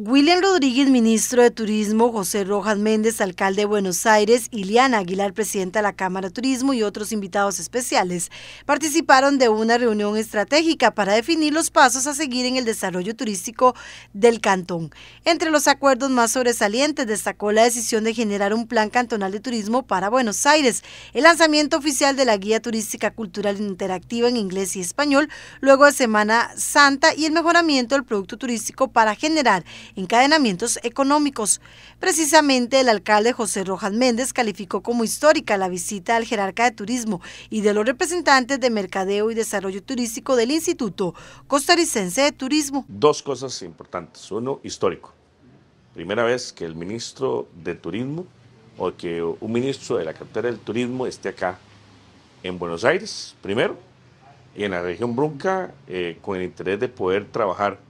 William Rodríguez, ministro de Turismo, José Rojas Méndez, alcalde de Buenos Aires, Iliana Aguilar, presidenta de la Cámara de Turismo y otros invitados especiales participaron de una reunión estratégica para definir los pasos a seguir en el desarrollo turístico del cantón. Entre los acuerdos más sobresalientes destacó la decisión de generar un plan cantonal de turismo para Buenos Aires, el lanzamiento oficial de la Guía Turística Cultural Interactiva en inglés y español, luego de Semana Santa y el mejoramiento del producto turístico para generar encadenamientos económicos. Precisamente el alcalde José Rojas Méndez calificó como histórica la visita al jerarca de turismo y de los representantes de Mercadeo y Desarrollo Turístico del Instituto Costarricense de Turismo. Dos cosas importantes. Uno, histórico. Primera vez que el ministro de Turismo o que un ministro de la cartera del turismo esté acá en Buenos Aires, primero, y en la región Brunca, eh, con el interés de poder trabajar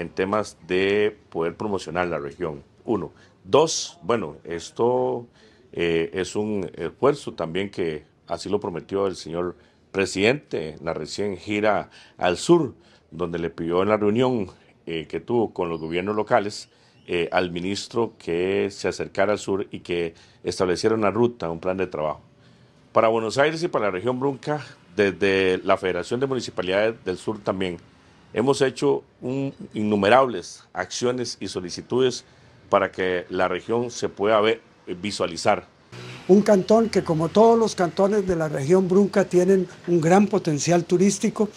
en temas de poder promocionar la región. Uno. Dos, bueno, esto eh, es un esfuerzo también que así lo prometió el señor presidente en la recién gira al sur, donde le pidió en la reunión eh, que tuvo con los gobiernos locales eh, al ministro que se acercara al sur y que estableciera una ruta, un plan de trabajo. Para Buenos Aires y para la región Brunca, desde la Federación de Municipalidades del Sur también Hemos hecho innumerables acciones y solicitudes para que la región se pueda visualizar. Un cantón que como todos los cantones de la región Brunca tienen un gran potencial turístico,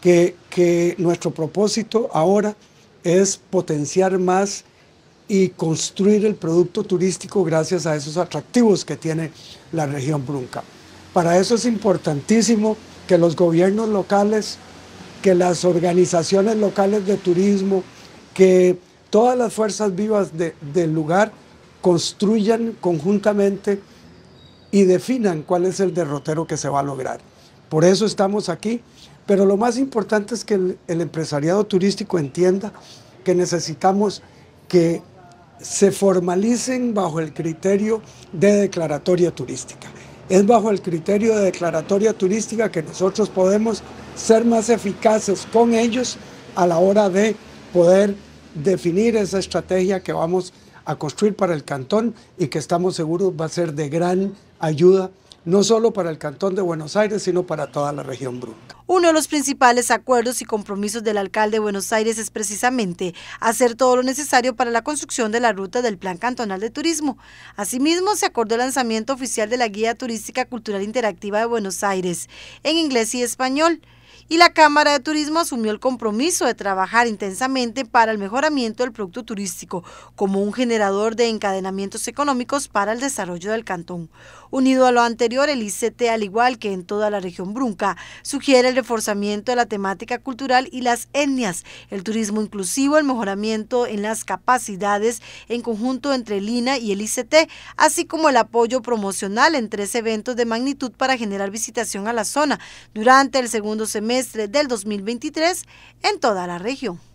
que, que nuestro propósito ahora es potenciar más y construir el producto turístico gracias a esos atractivos que tiene la región Brunca. Para eso es importantísimo que los gobiernos locales que las organizaciones locales de turismo, que todas las fuerzas vivas del lugar construyan conjuntamente y definan cuál es el derrotero que se va a lograr. Por eso estamos aquí, pero lo más importante es que el, el empresariado turístico entienda que necesitamos que se formalicen bajo el criterio de declaratoria turística es bajo el criterio de declaratoria turística que nosotros podemos ser más eficaces con ellos a la hora de poder definir esa estrategia que vamos a construir para el cantón y que estamos seguros va a ser de gran ayuda no solo para el Cantón de Buenos Aires, sino para toda la región bruta Uno de los principales acuerdos y compromisos del alcalde de Buenos Aires es precisamente hacer todo lo necesario para la construcción de la ruta del Plan Cantonal de Turismo. Asimismo, se acordó el lanzamiento oficial de la Guía Turística Cultural Interactiva de Buenos Aires, en inglés y español, y la Cámara de Turismo asumió el compromiso de trabajar intensamente para el mejoramiento del producto turístico como un generador de encadenamientos económicos para el desarrollo del cantón. Unido a lo anterior, el ICT, al igual que en toda la región brunca, sugiere el reforzamiento de la temática cultural y las etnias, el turismo inclusivo, el mejoramiento en las capacidades en conjunto entre el y el ICT, así como el apoyo promocional en tres eventos de magnitud para generar visitación a la zona durante el segundo semestre del 2023 en toda la región.